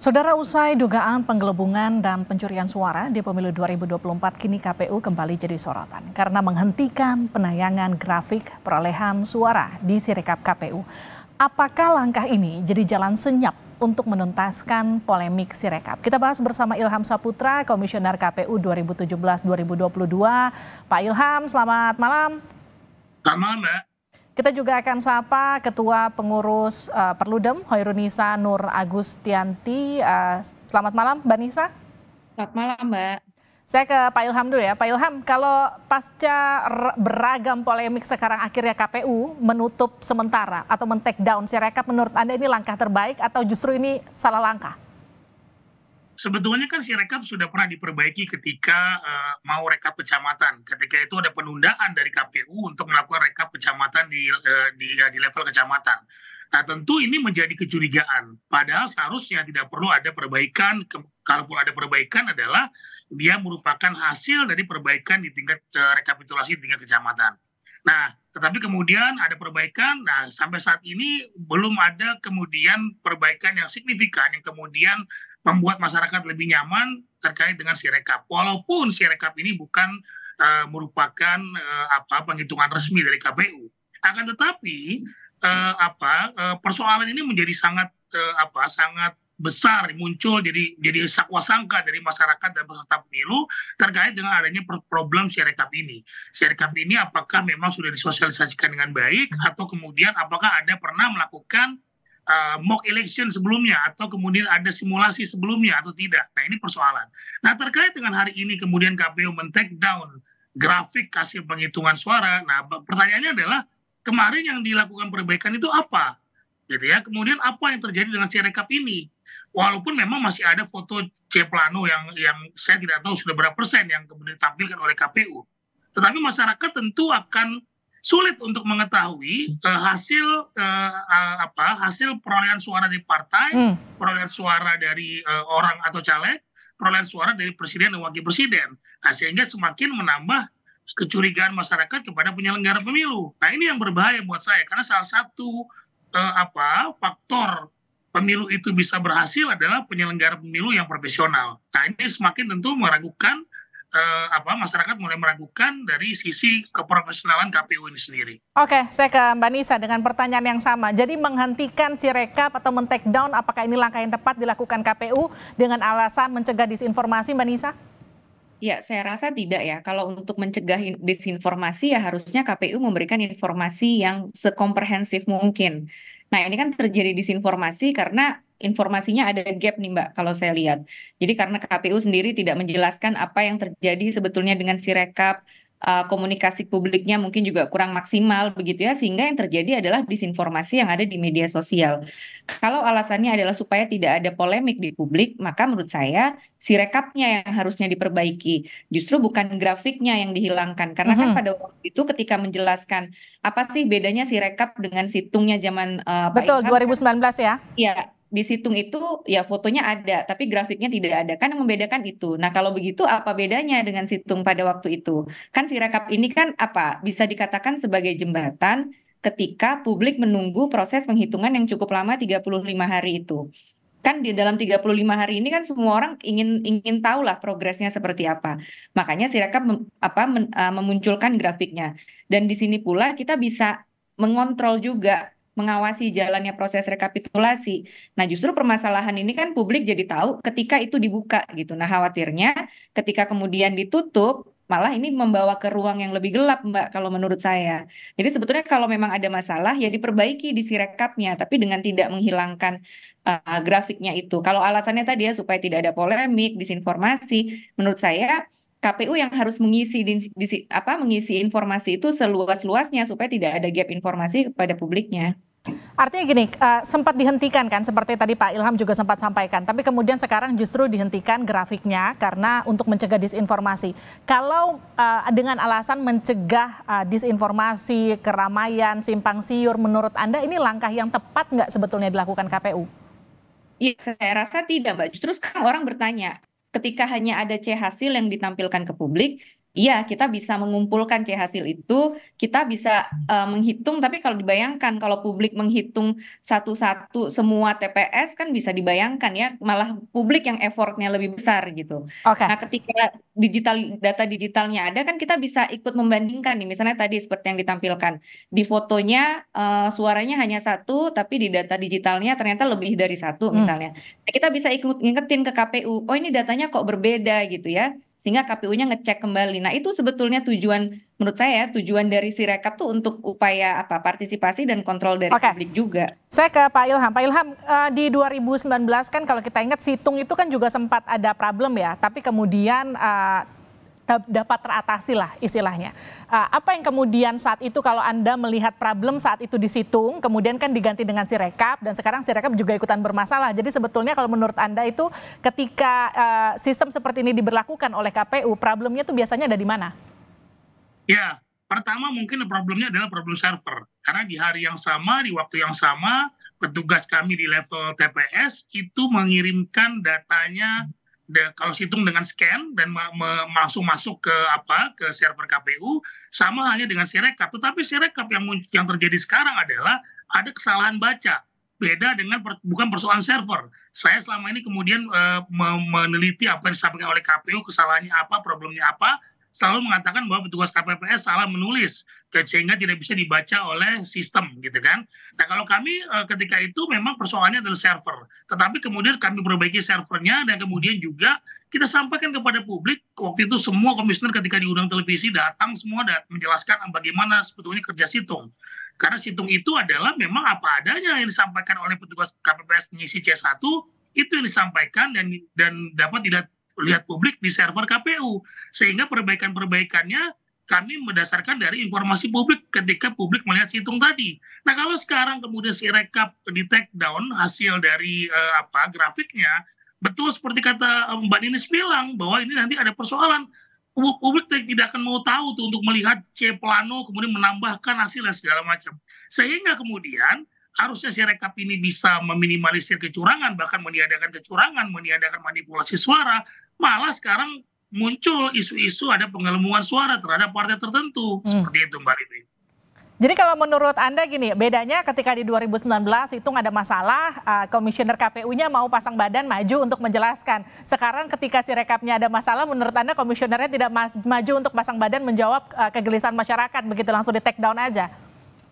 Saudara usai dugaan penggelembungan dan pencurian suara di pemilu 2024 kini KPU kembali jadi sorotan karena menghentikan penayangan grafik perolehan suara di Sirekap KPU. Apakah langkah ini jadi jalan senyap untuk menuntaskan polemik Sirekap? Kita bahas bersama Ilham Saputra, Komisioner KPU 2017-2022. Pak Ilham, selamat malam. Selamat malam, Mbak. Kita juga akan sapa Ketua Pengurus uh, Perludem, Hoirunisa Nur Agustianti. Uh, selamat malam, Mbak Nisa. Selamat malam, Mbak. Saya ke Pak Ilham dulu ya. Pak Ilham, kalau pasca beragam polemik sekarang akhirnya KPU menutup sementara atau men-take down si rekap, menurut Anda ini langkah terbaik atau justru ini salah langkah? sebetulnya kan si rekap sudah pernah diperbaiki ketika uh, mau rekap kecamatan. Ketika itu ada penundaan dari KPU untuk melakukan rekap kecamatan di uh, di, uh, di level kecamatan. Nah tentu ini menjadi kecurigaan. Padahal seharusnya tidak perlu ada perbaikan. Ke, kalaupun ada perbaikan adalah dia merupakan hasil dari perbaikan di tingkat uh, rekapitulasi di tingkat kecamatan. Nah, tetapi kemudian ada perbaikan. Nah, sampai saat ini belum ada kemudian perbaikan yang signifikan yang kemudian membuat masyarakat lebih nyaman terkait dengan Sirekap. Walaupun Sirekap ini bukan uh, merupakan uh, apa penghitungan resmi dari KPU. Akan tetapi uh, apa uh, persoalan ini menjadi sangat uh, apa sangat besar muncul jadi jadi sakwa sangka dari masyarakat dan peserta pemilu terkait dengan adanya problem sirekap ini. Sirekap ini apakah memang sudah disosialisasikan dengan baik atau kemudian apakah ada pernah melakukan uh, mock election sebelumnya atau kemudian ada simulasi sebelumnya atau tidak. Nah ini persoalan. Nah terkait dengan hari ini kemudian KPU men-take down grafik hasil penghitungan suara. Nah pertanyaannya adalah kemarin yang dilakukan perbaikan itu apa? Gitu ya. Kemudian apa yang terjadi dengan sirekap ini? Walaupun memang masih ada foto C Plano yang yang saya tidak tahu sudah berapa persen yang kemudian ditampilkan oleh KPU. Tetapi masyarakat tentu akan sulit untuk mengetahui uh, hasil uh, uh, apa hasil perolehan suara di partai, hmm. perolehan suara dari uh, orang atau caleg, perolehan suara dari presiden dan wakil presiden. Nah, sehingga semakin menambah kecurigaan masyarakat kepada penyelenggara pemilu. Nah, ini yang berbahaya buat saya karena salah satu uh, apa faktor pemilu itu bisa berhasil adalah penyelenggara pemilu yang profesional. Nah, ini semakin tentu meragukan eh, apa masyarakat mulai meragukan dari sisi keprofesionalan KPU ini sendiri. Oke, saya ke Mbak Nisa dengan pertanyaan yang sama. Jadi menghentikan sirekap atau men-take down apakah ini langkah yang tepat dilakukan KPU dengan alasan mencegah disinformasi Mbak Nisa? Ya, saya rasa tidak ya. Kalau untuk mencegah disinformasi ya harusnya KPU memberikan informasi yang sekomprehensif mungkin. Nah, ini kan terjadi disinformasi karena informasinya ada gap nih Mbak kalau saya lihat. Jadi karena KPU sendiri tidak menjelaskan apa yang terjadi sebetulnya dengan si rekap uh, komunikasi publiknya mungkin juga kurang maksimal begitu ya sehingga yang terjadi adalah disinformasi yang ada di media sosial. Kalau alasannya adalah supaya tidak ada polemik di publik, maka menurut saya si rekapnya yang harusnya diperbaiki, justru bukan grafiknya yang dihilangkan. Karena mm -hmm. kan mm-hmm. pada waktu itu ketika menjelaskan apa sih bedanya si rekap dengan situngnya zaman uh, Betul Pak Ilham, 2019 kan? ya. Iya, di situng itu ya fotonya ada tapi grafiknya tidak ada kan yang membedakan itu nah kalau begitu apa bedanya dengan situng pada waktu itu kan si sirakap ini kan apa bisa dikatakan sebagai jembatan ketika publik menunggu proses penghitungan yang cukup lama 35 hari itu kan di dalam 35 hari ini kan semua orang ingin ingin tahu lah progresnya seperti apa. Makanya Sirakap mem, apa men, uh, memunculkan grafiknya. Dan di sini pula kita bisa mengontrol juga mengawasi jalannya proses rekapitulasi. Nah, justru permasalahan ini kan publik jadi tahu ketika itu dibuka gitu. Nah, khawatirnya ketika kemudian ditutup malah ini membawa ke ruang yang lebih gelap Mbak kalau menurut saya. Jadi sebetulnya kalau memang ada masalah ya diperbaiki di si rekapnya tapi dengan tidak menghilangkan uh, grafiknya itu. Kalau alasannya tadi ya supaya tidak ada polemik, disinformasi, menurut saya KPU yang harus mengisi di, di, apa mengisi informasi itu seluas-luasnya supaya tidak ada gap informasi kepada publiknya. Artinya gini, uh, sempat dihentikan kan seperti tadi Pak Ilham juga sempat sampaikan, tapi kemudian sekarang justru dihentikan grafiknya karena untuk mencegah disinformasi. Kalau uh, dengan alasan mencegah uh, disinformasi, keramaian, simpang siur, menurut Anda ini langkah yang tepat nggak sebetulnya dilakukan KPU? Iya, saya rasa tidak, Mbak. Justru sekarang orang bertanya, ketika hanya ada C hasil yang ditampilkan ke publik, Iya, kita bisa mengumpulkan C hasil itu, kita bisa uh, menghitung, tapi kalau dibayangkan kalau publik menghitung satu-satu semua TPS kan bisa dibayangkan ya, malah publik yang effortnya lebih besar gitu. Okay. Nah, ketika digital data digitalnya ada kan kita bisa ikut membandingkan nih, misalnya tadi seperti yang ditampilkan di fotonya uh, suaranya hanya satu, tapi di data digitalnya ternyata lebih dari satu hmm. misalnya. Nah, kita bisa ikut ngingetin ke KPU, oh ini datanya kok berbeda gitu ya sehingga KPU-nya ngecek kembali. Nah, itu sebetulnya tujuan menurut saya ya, tujuan dari Sirekap tuh untuk upaya apa partisipasi dan kontrol dari okay. publik juga. Saya ke Pak Ilham. Pak Ilham uh, di 2019 kan kalau kita ingat situng itu kan juga sempat ada problem ya, tapi kemudian eh, Eh, dapat teratasi lah istilahnya. Eh, apa yang kemudian saat itu kalau Anda melihat problem saat itu di situng, kemudian kan diganti dengan Sirekap dan sekarang Sirekap juga ikutan bermasalah. Jadi sebetulnya kalau menurut Anda itu ketika uh, sistem seperti ini diberlakukan oleh KPU, problemnya itu biasanya ada di mana? Ya, pertama mungkin problemnya adalah problem server. Karena di hari yang sama, di waktu yang sama, petugas kami di level TPS itu mengirimkan datanya de, kalau hitung dengan scan dan ma langsung masuk ke apa ke server KPU sama halnya dengan sirekap tetapi sirekap yang yang terjadi sekarang adalah ada kesalahan baca beda dengan per, bukan persoalan server saya selama ini kemudian e, meneliti apa yang disampaikan oleh KPU kesalahannya apa problemnya apa selalu mengatakan bahwa petugas KPPS salah menulis sehingga tidak bisa dibaca oleh sistem gitu kan. Nah kalau kami e, ketika itu memang persoalannya adalah server, tetapi kemudian kami perbaiki servernya dan kemudian juga kita sampaikan kepada publik waktu itu semua komisioner ketika diundang televisi datang semua dan menjelaskan ah, bagaimana sebetulnya kerja situng. Karena situng itu adalah memang apa adanya yang disampaikan oleh petugas KPPS mengisi C1 itu yang disampaikan dan dan dapat tidak lihat publik di server KPU sehingga perbaikan-perbaikannya kami mendasarkan dari informasi publik ketika publik melihat situng tadi. Nah kalau sekarang kemudian si rekap di take down hasil dari eh, apa grafiknya betul seperti kata eh, Mbak Ninis bilang bahwa ini nanti ada persoalan publik tidak akan mau tahu tuh untuk melihat C plano kemudian menambahkan hasilnya segala macam. Sehingga kemudian harusnya si rekap ini bisa meminimalisir kecurangan bahkan meniadakan kecurangan, meniadakan manipulasi suara, malah sekarang muncul isu-isu ada pengelumuan suara terhadap partai tertentu hmm. seperti itu Mbak Rini. Jadi kalau menurut Anda gini, bedanya ketika di 2019 itu ada masalah, uh, komisioner KPU-nya mau pasang badan maju untuk menjelaskan. Sekarang ketika si rekapnya ada masalah, menurut Anda komisionernya tidak maju untuk pasang badan menjawab uh, kegelisahan masyarakat, begitu langsung di take down aja?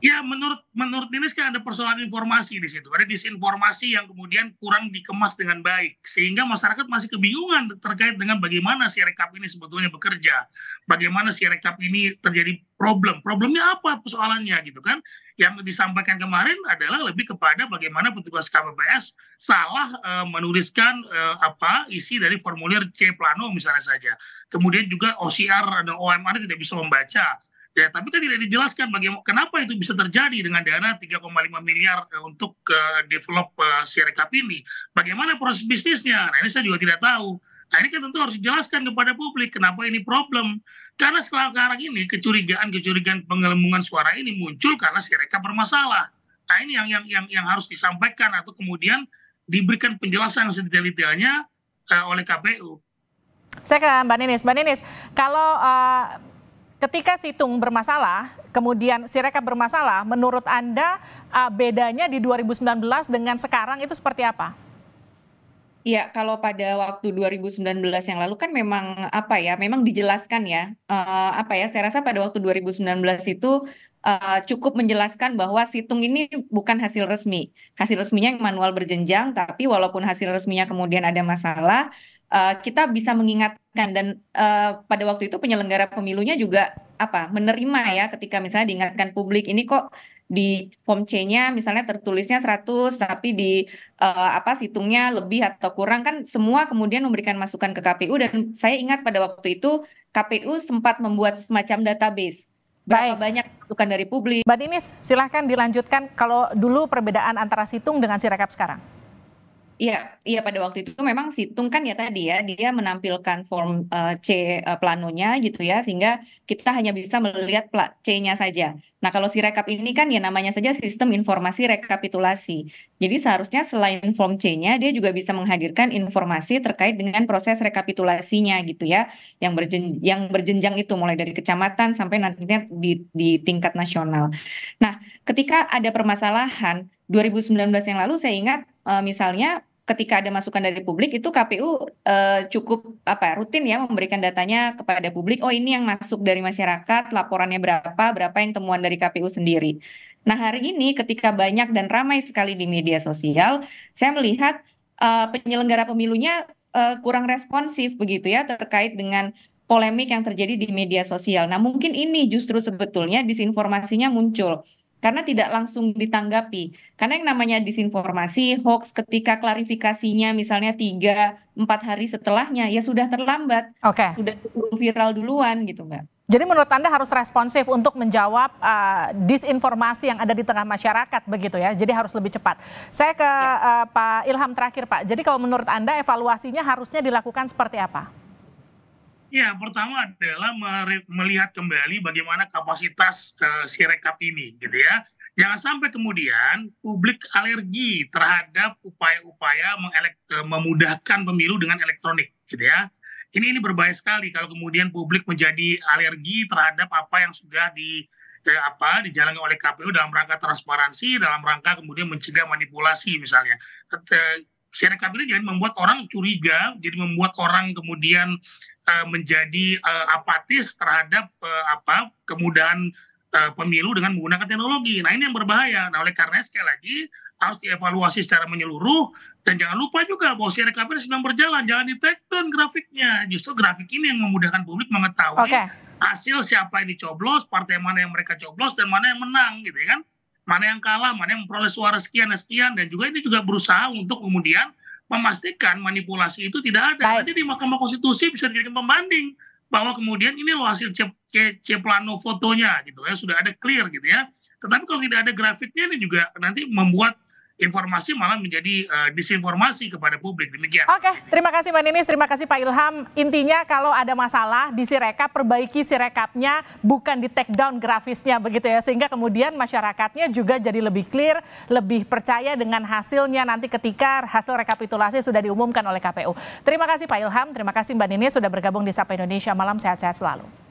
Ya menurut menurut dinas kan ada persoalan informasi di situ. Ada disinformasi yang kemudian kurang dikemas dengan baik. Sehingga masyarakat masih kebingungan terkait dengan bagaimana si rekap ini sebetulnya bekerja. Bagaimana si rekap ini terjadi problem. Problemnya apa persoalannya gitu kan. Yang disampaikan kemarin adalah lebih kepada bagaimana petugas KPPS salah e, menuliskan e, apa isi dari formulir C plano misalnya saja. Kemudian juga OCR dan OMR tidak bisa membaca Ya, tapi kan tidak dijelaskan bagaimana kenapa itu bisa terjadi dengan dana 3,5 miliar eh, untuk uh, develop uh, eh, Sirekap ini. Bagaimana proses bisnisnya? Nah, ini saya juga tidak tahu. Nah, ini kan tentu harus dijelaskan kepada publik kenapa ini problem. Karena sekarang ini kecurigaan-kecurigaan pengelembungan suara ini muncul karena Sirekap bermasalah. Nah, ini yang yang yang yang harus disampaikan atau kemudian diberikan penjelasan sedetail-detailnya uh, oleh KPU. Saya ke Mbak Ninis. Mbak Ninis, kalau uh, ketika situng bermasalah, kemudian Sirekap bermasalah, menurut Anda uh, bedanya di 2019 dengan sekarang itu seperti apa? Ya, kalau pada waktu 2019 yang lalu kan memang apa ya, memang dijelaskan ya, uh, apa ya, saya rasa pada waktu 2019 itu uh, cukup menjelaskan bahwa situng ini bukan hasil resmi. Hasil resminya yang manual berjenjang, tapi walaupun hasil resminya kemudian ada masalah, uh, kita bisa mengingatkan dan uh, pada waktu itu penyelenggara pemilunya juga apa menerima ya ketika misalnya diingatkan publik ini kok di form C-nya misalnya tertulisnya 100 tapi di uh, apa situngnya lebih atau kurang kan semua kemudian memberikan masukan ke KPU dan saya ingat pada waktu itu KPU sempat membuat semacam database Berapa Baik. banyak masukan dari publik. Mbak Dinis, silahkan dilanjutkan kalau dulu perbedaan antara situng dengan sirekap sekarang. Iya, iya pada waktu itu memang Situng kan ya tadi ya dia menampilkan form uh, C uh, eh, planonya gitu ya sehingga kita hanya bisa melihat plat C-nya saja. Nah, kalau si rekap ini kan ya namanya saja sistem informasi rekapitulasi. Jadi seharusnya selain form C-nya dia juga bisa menghadirkan informasi terkait dengan proses rekapitulasinya gitu ya yang berjen yang berjenjang itu mulai dari kecamatan sampai nantinya di di tingkat nasional. Nah, ketika ada permasalahan 2019 yang lalu saya ingat eh, misalnya ketika ada masukan dari publik itu KPU uh, eh, cukup apa ya, rutin ya memberikan datanya kepada publik oh ini yang masuk dari masyarakat laporannya berapa berapa yang temuan dari KPU sendiri nah hari ini ketika banyak dan ramai sekali di media sosial saya melihat uh, penyelenggara pemilunya uh, kurang responsif begitu ya terkait dengan polemik yang terjadi di media sosial nah mungkin ini justru sebetulnya disinformasinya muncul karena tidak langsung ditanggapi. Karena yang namanya disinformasi, hoax ketika klarifikasinya misalnya tiga, empat hari setelahnya ya sudah terlambat. Okay. Sudah viral duluan gitu, Mbak. Jadi menurut Anda harus responsif untuk menjawab uh, disinformasi yang ada di tengah masyarakat begitu ya. Jadi harus lebih cepat. Saya ke uh, Pak Ilham terakhir, Pak. Jadi kalau menurut Anda evaluasinya harusnya dilakukan seperti apa? Ya, pertama adalah melihat kembali bagaimana kapasitas uh, si ini, gitu ya. Jangan sampai kemudian publik alergi terhadap upaya-upaya eh, memudahkan pemilu dengan elektronik, gitu ya. Ini ini berbahaya sekali kalau kemudian publik menjadi alergi terhadap apa yang sudah di eh, apa dijalankan oleh KPU dalam rangka transparansi, dalam rangka kemudian mencegah manipulasi misalnya ini jadi membuat orang curiga, jadi membuat orang kemudian uh, menjadi uh, apatis terhadap uh, apa kemudahan uh, pemilu dengan menggunakan teknologi. Nah ini yang berbahaya. Nah oleh karena sekali lagi harus dievaluasi secara menyeluruh dan jangan lupa juga bahwa ini sedang berjalan, jangan di down grafiknya. Justru grafik ini yang memudahkan publik mengetahui okay. hasil siapa yang dicoblos, partai mana yang mereka coblos dan mana yang menang, gitu ya kan? mana yang kalah, mana yang memperoleh suara sekian dan sekian dan juga ini juga berusaha untuk kemudian memastikan manipulasi itu tidak ada. Baik. Nanti di Mahkamah Konstitusi bisa dijadikan pembanding bahwa kemudian ini loh hasil Ceplano fotonya gitu ya sudah ada clear gitu ya. Tetapi kalau tidak ada grafiknya ini juga nanti membuat informasi malah menjadi uh, disinformasi kepada publik demikian. Oke, terima kasih Mbak Ninis, terima kasih Pak Ilham. Intinya kalau ada masalah di Sirekap perbaiki Sirekapnya bukan di take down grafisnya begitu ya sehingga kemudian masyarakatnya juga jadi lebih clear, lebih percaya dengan hasilnya nanti ketika hasil rekapitulasi sudah diumumkan oleh KPU. Terima kasih Pak Ilham, terima kasih Mbak Ninis sudah bergabung di Sapa Indonesia Malam sehat-sehat selalu.